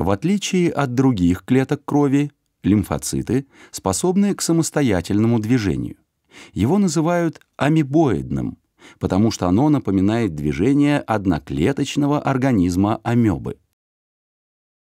В отличие от других клеток крови, лимфоциты способны к самостоятельному движению. Его называют амебоидным, потому что оно напоминает движение одноклеточного организма амебы.